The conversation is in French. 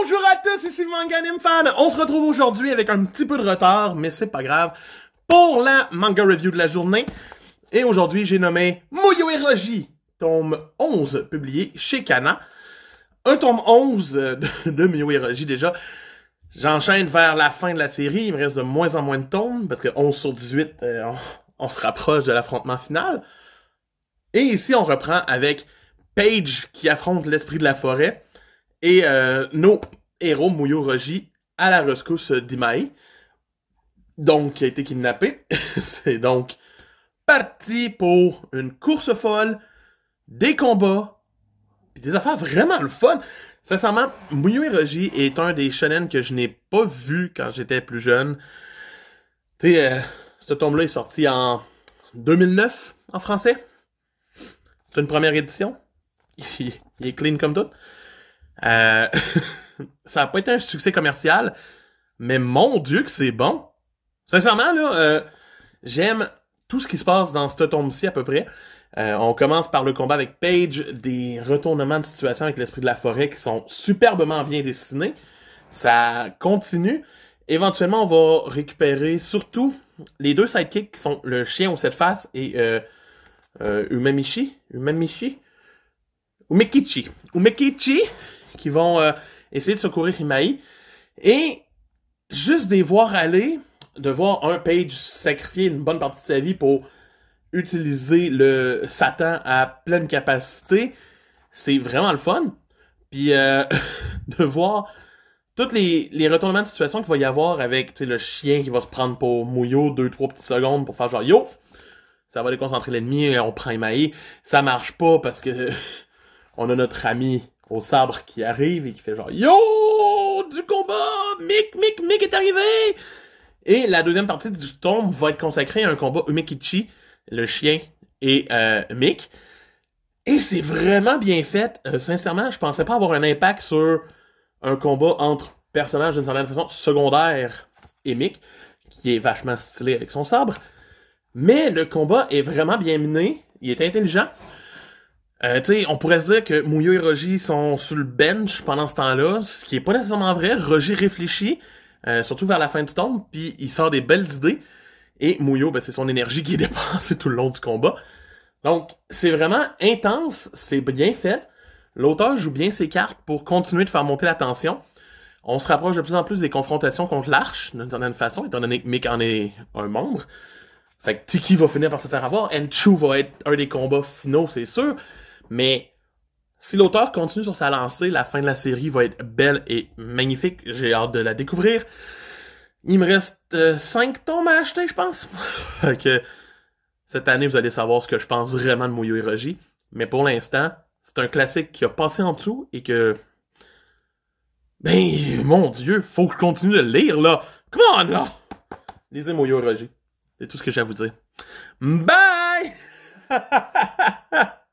Bonjour à tous, ici Manga Fan. On se retrouve aujourd'hui avec un petit peu de retard, mais c'est pas grave, pour la manga review de la journée. Et aujourd'hui, j'ai nommé Moyo Eroji, tome 11, publié chez Kana. Un tome 11 euh, de, Muyo Moyo déjà. J'enchaîne vers la fin de la série, il me reste de moins en moins de tomes, parce que 11 sur 18, euh, on, on se rapproche de l'affrontement final. Et ici, on reprend avec Page qui affronte l'esprit de la forêt. Et euh, nos héros, Muyo Roji, à la rescousse d'Imaï. donc qui a été kidnappé. C'est donc parti pour une course folle, des combats, des affaires vraiment le fun. Sincèrement, Muyo Roji est un des shonen que je n'ai pas vu quand j'étais plus jeune. Tu sais, euh, ce tome-là est sorti en 2009 en français. C'est une première édition. Il est clean comme tout. Euh, ça n'a pas été un succès commercial, mais mon Dieu que c'est bon. Sincèrement, là, euh, j'aime tout ce qui se passe dans ce tombe-ci à peu près. Euh, on commence par le combat avec Paige des retournements de situation avec l'esprit de la forêt qui sont superbement bien dessinés. Ça continue. Éventuellement, on va récupérer surtout les deux sidekicks qui sont le chien aux sept faces et euh, euh, Umamichi. Umamichi. Umekichi. Umekichi qui vont euh, essayer de secourir Imaï, Et juste des voir aller, de voir un Page sacrifier une bonne partie de sa vie pour utiliser le Satan à pleine capacité, c'est vraiment le fun. Puis euh, de voir tous les, les, retournements de situation qu'il va y avoir avec le chien qui va se prendre pour mouillot deux, trois petites secondes pour faire genre yo, ça va déconcentrer l'ennemi, on prend Imaï, ça marche pas parce que on a notre ami au sabre qui arrive et qui fait genre Yo! Du combat! Mick, Mick, Mick est arrivé! Et la deuxième partie du tombe va être consacrée à un combat Umekichi, le chien et euh, Mick. Et c'est vraiment bien fait. Euh, sincèrement, je pensais pas avoir un impact sur un combat entre personnages d'une certaine façon secondaire et Mick, qui est vachement stylé avec son sabre. Mais le combat est vraiment bien mené, il est intelligent. Euh, on pourrait se dire que Mouyo et Roger sont sur le bench pendant ce temps-là, ce qui est pas nécessairement vrai. Roger réfléchit, euh, surtout vers la fin du tome, puis il sort des belles idées. Et Mouyo ben, c'est son énergie qui est dépensée tout le long du combat. Donc, c'est vraiment intense, c'est bien fait. L'auteur joue bien ses cartes pour continuer de faire monter la tension. On se rapproche de plus en plus des confrontations contre l'Arche, d'une certaine façon, étant donné que Mick en est un membre. Fait que Tiki va finir par se faire avoir, Enchu va être un des combats finaux, c'est sûr. Mais si l'auteur continue sur sa lancée, la fin de la série va être belle et magnifique. J'ai hâte de la découvrir. Il me reste euh, cinq tomes à acheter, je pense. que cette année, vous allez savoir ce que je pense vraiment de Moyo Hiroji. Mais pour l'instant, c'est un classique qui a passé en dessous et que. Ben, mon Dieu, faut que je continue de lire, là. Come on, là! Lisez Moyo Hiroji. C'est tout ce que j'ai à vous dire. Bye!